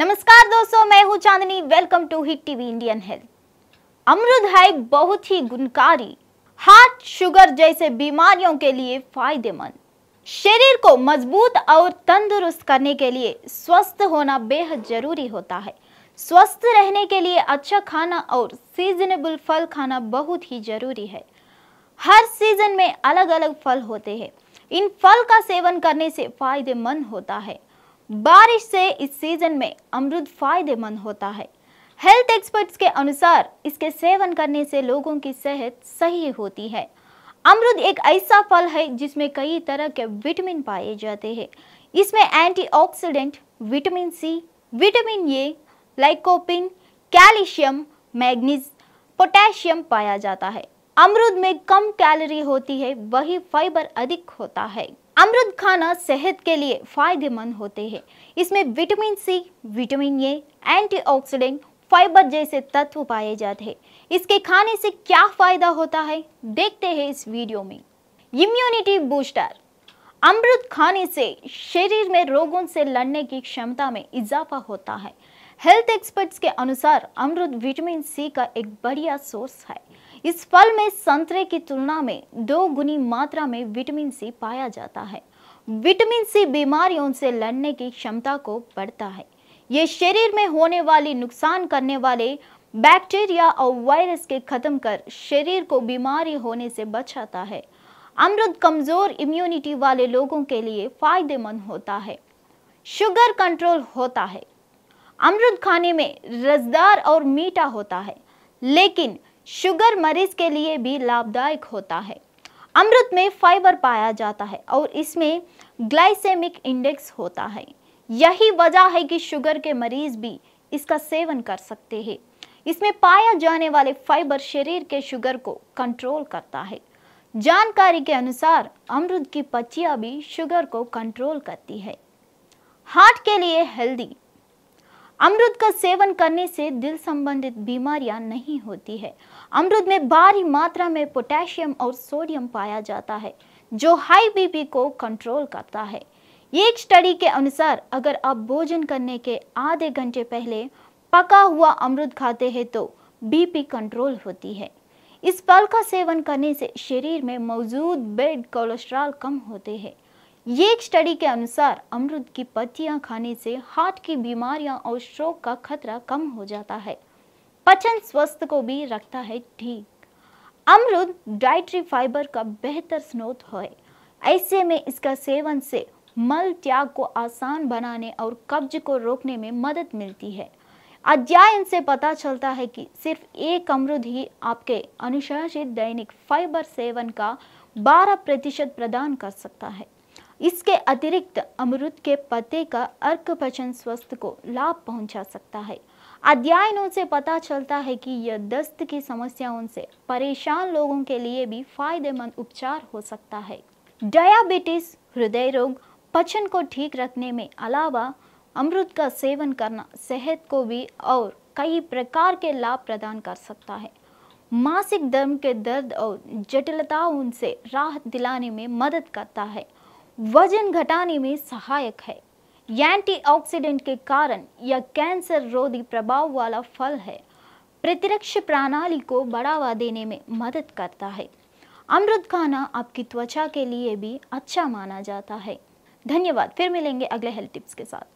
नमस्कार दोस्तों मैं हूं Chandni welcome to hit TV Indian health अमरुद है बहुत ही गुणकारी हार्ट शुगर जैसे बीमारियों के लिए फायदेमंद शरीर को मजबूत और तंदुरुस्त करने के लिए स्वस्थ होना बेहद जरूरी होता है स्वस्थ रहने के लिए अच्छा खाना और सीजनेबल फल खाना बहुत ही जरूरी है हर सीजन में अलग अलग फल होते हैं इन फल का सेवन करने से फायदेमंद होता है बारिश से इस सीजन में अमरुद फायदेमंद होता है हेल्थ एक्सपर्ट्स के अनुसार इसके सेवन करने से लोगों की सेहत सही होती है अमरुद एक ऐसा फल है जिसमें कई तरह के विटामिन पाए जाते हैं इसमें antioxidant, vitamin C vitamin A lycopene calcium manganese potassium पाया जाता है अमरुद में कम कैलोरी होती है वही फाइबर अधिक होता है अमृत खाना सेहत के लिए फायदेमंद होते हैं इसमें vitamin C vitamin A antioxidant fibre जैसे तत्व पाए जाते हैं इसके खाने से क्या फायदा होता है देखते हैं इस वीडियो में इम्यूनिटी बूस्टर अमृत खाने से शरीर में रोगों से लड़ने की क्षमता में इजाफा होता है हेल्थ एक्सपर्ट्स के अनुसार अमृत विटामिन सी का एक बढ़िया सोर्स है इस फल में संतरे की तुलना में दो गुनी मात्रा में विटामिन सी पाया जाता है विटामिन सी बीमारियों से लड़ने की क्षमता को बढ़ता है ये शरीर में होने वाली नुकसान करने वाले बैक्टीरिया और वायरस के खत्म कर शरीर को बीमारी होने से बचाता है अमृत कमज़ोर इम्यूनिटी वाले लोगों के लिए फायदेमंद होता है शुगर कंट्रोल होता है अमरुद खाने में रसदार और मीठा होता है लेकिन शुगर मरीज के लिए भी लाभदायक होता है अमृत में फाइबर पाया जाता है और इसमें ग्लाइसेमिक इंडेक्स होता है यही वजह है कि शुगर के मरीज भी इसका सेवन कर सकते हैं इसमें पाया जाने वाले फाइबर शरीर के शुगर को कंट्रोल करता है जानकारी के अनुसार अमृत की पचिया भी शुगर को कंट्रोल करती है हार्ट के लिए हेल्दी अमरुद का सेवन करने से दिल संबंधित बीमारियां नहीं होती है अमरुद में भारी मात्रा में पोटेशियम और सोडियम पाया जाता है जो हाई बीपी को कंट्रोल करता है एक स्टडी के अनुसार अगर आप भोजन करने के आधे घंटे पहले पका हुआ अमरुद खाते हैं तो बीपी कंट्रोल होती है इस पल का सेवन करने से शरीर में मौजूद बेड कोलेस्ट्रॉल कम होते हैं ये एक स्टडी के अनुसार अमरुद की पत्तियां खाने से हार्ट की बीमारियां और स्ट्रोक का खतरा कम हो जाता है पचन स्वस्थ को भी रखता है ठीक अमरुद डाइट्री फाइबर का बेहतर स्रोत है ऐसे में इसका सेवन से मल त्याग को आसान बनाने और कब्ज को रोकने में मदद मिलती है अध्ययन से पता चलता है कि सिर्फ एक अमरुद ही आपके अनुशासित दैनिक फाइबर सेवन का 12 प्रतिशत प्रदान कर सकता है इसके अतिरिक्त अमृत के पत्ते का अर्क पचन स्वस्थ को लाभ पहुंचा सकता है अध्ययनों से पता चलता है कि यह दस्त की समस्याओं से परेशान लोगों के लिए भी फायदेमंद उपचार हो सकता है डायबिटीज हृदय रोग पचन को ठीक रखने में अलावा अमृत का सेवन करना सेहत को भी और कई प्रकार के लाभ प्रदान कर सकता है मासिक धर्म के दर्द और जटिलताओं से राहत दिलाने में मदद करता है वजन घटाने में सहायक है एंटीऑक्सीडेंट के कारण यह कैंसर रोधी प्रभाव वाला फल है प्रतिरक्ष प्रणाली को बढ़ावा देने में मदद करता है अमृत खाना आपकी त्वचा के लिए भी अच्छा माना जाता है धन्यवाद फिर मिलेंगे अगले हेल्थ टिप्स के साथ